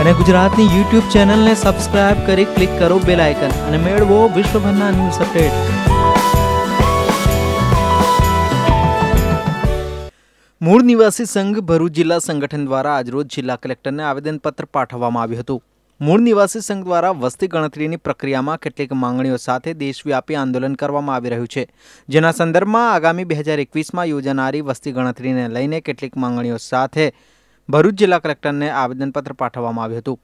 અને ગુજરાતની યુટ્યુબ ચેનલને સબસ્ક્રાઇબ કરી ક્લિક કરો બેલ આઇકન અને મેળવો વિશ્વભરના ન્યૂઝ અપડેટ મૂળ નિવાસી સંઘ ભરૂચ જિલ્લા સંગઠન દ્વારા આજરોજ જિલ્લા કલેક્ટરને આવેદનપત્ર પાઠવવામાં આવ્યું હતું મૂળ નિવાસી સંઘ દ્વારા વસ્તી ગણતરીની પ્રક્રિયામાં કેટલીક માંગણીઓ સાથે દેશવ્યાપી આંદોલન કરવામાં આવી રહ્યું છે જેના સંદર્ભમાં આગામી બે હજાર એકવીસમાં યોજાનારી વસ્તી ગણતરીને લઈને કેટલીક માંગણીઓ સાથે ભરૂચ જિલ્લા કલેક્ટરને આવેદનપત્ર પાઠવવામાં આવ્યું હતું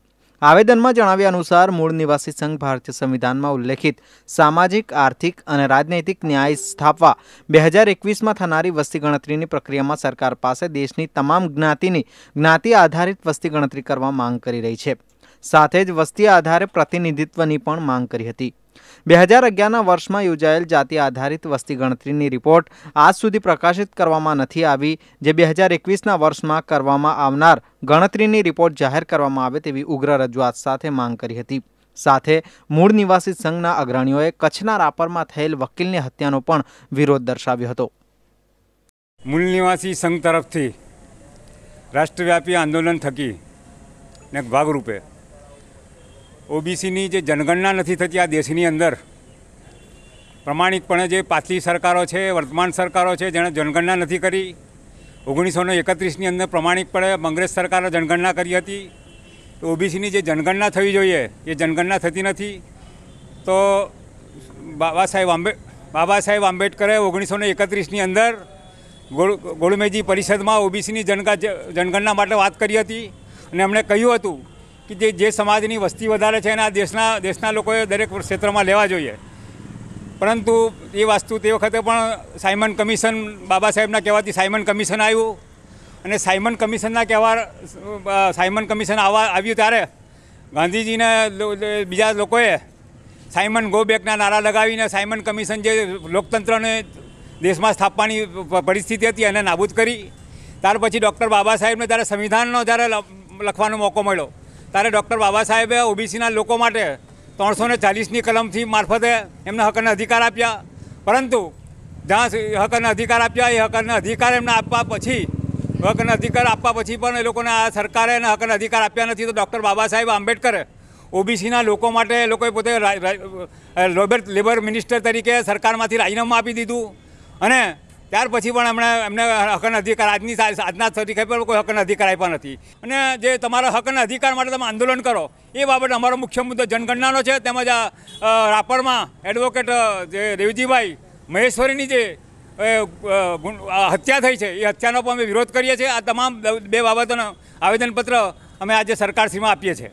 આવેદનમાં જણાવ્યા અનુસાર મૂળ નિવાસી સંઘ ભારતીય સંવિધાનમાં ઉલ્લેખિત સામાજિક આર્થિક અને રાજનૈતિક ન્યાય સ્થાપવા બે હજાર એકવીસમાં થનારી વસ્તી ગણતરીની પ્રક્રિયામાં સરકાર પાસે દેશની તમામ જ્ઞાતિની જ્ઞાતિ આધારિત વસ્તી ગણતરી કરવા માંગ કરી રહી છે સાથે જ વસ્તી આધારે પ્રતિનિધિત્વની પણ માંગ કરી હતી બે હજાર અગિયારના વર્ષમાં યોજાયેલ જાતિ આધારિત વસ્તી ગણતરીની રિપોર્ટ આજ સુધી પ્રકાશિત કરવામાં નથી આવી જે બે હજાર એકવીસના વર્ષમાં કરવામાં આવનાર ગણતરીની રિપોર્ટ જાહેર કરવામાં આવે તેવી ઉગ્ર રજૂઆત સાથે માંગ કરી હતી સાથે મૂળ નિવાસી સંઘના અગ્રણીઓએ કચ્છના રાપરમાં થયેલ વકીલની હત્યાનો પણ વિરોધ દર્શાવ્યો હતો મૂળ નિવાસી સંઘ તરફથી રાષ્ટ્રવ્યાપી આંદોલન થકી ભાગરૂપે ઓબીસીની જે જનગણના નથી થતી આ દેશની અંદર પ્રમાણિકપણે જે પાછલી સરકારો છે વર્તમાન સરકારો છે જેણે જનગણના નથી કરી ઓગણીસો એકત્રીસની અંદર પ્રમાણિકપણે કોંગ્રેસ સરકારે જનગણના કરી હતી તો ઓબીસીની જે જનગણના થવી જોઈએ એ જનગણના થતી નથી તો બાબા સાહેબ આંબે બાબા સાહેબ આંબેડકરે ઓગણીસોને એકત્રીસની અંદર ગોળ ગોળમેજી પરિષદમાં ઓબીસીની જનગા જનગણના માટે વાત કરી હતી અને એમણે કહ્યું હતું કે જે જે સમાજની વસ્તી વધારે છે એના દેશના દેશના લોકોએ દરેક ક્ષેત્રમાં લેવા જોઈએ પરંતુ એ વાસ્તુ તે વખતે પણ સાયમન કમિશન બાબા સાહેબના કહેવાથી સાયમન કમિશન આવ્યું અને સાયમન કમિશનના કહેવા સાયમન કમિશન આવવા આવ્યું ત્યારે ગાંધીજીને બીજા લોકોએ સાયમન ગો બેકના નારા લગાવીને સાયમન કમિશન જે લોકતંત્રને દેશમાં સ્થાપવાની પરિસ્થિતિ હતી એને નાબૂદ કરી ત્યાર પછી ડૉક્ટર બાબા સાહેબને ત્યારે સંવિધાનનો જ્યારે લખવાનો મોકો મળ્યો ત્યારે ડૉક્ટર બાબા સાહેબે ઓબીસીના લોકો માટે ત્રણસો ને ચાલીસની કલમથી મારફતે એમને હકના અધિકાર આપ્યા પરંતુ જ્યાં હકના અધિકાર આપ્યા એ હકના અધિકાર એમને આપવા પછી હકના અધિકાર આપવા પછી પણ એ લોકોને આ સરકારે એને હકના અધિકાર આપ્યા નથી તો ડૉક્ટર બાબા સાહેબ આંબેડકરે ઓબીસીના લોકો માટે એ લોકોએ પોતે લેબર મિનિસ્ટર તરીકે સરકારમાંથી રાજીનામું આપી દીધું અને ત્યાર પછી પણ એમણે એમને હકન અધિકાર આજની આજના તરીકે પણ કોઈ હકન અધિકાર આપ્યા નથી અને જે તમારા હકન અધિકાર માટે તમે આંદોલન કરો એ બાબત અમારો મુખ્ય મુદ્દો જનગણનાનો છે તેમજ આ રાપરમાં એડવોકેટ જે દેવજીભાઈ મહેશ્વરીની જે હત્યા થઈ છે એ હત્યાનો પણ અમે વિરોધ કરીએ છીએ આ તમામ બે બાબતોનો આવેદનપત્ર અમે આજે સરકારશ્રીમાં આપીએ છીએ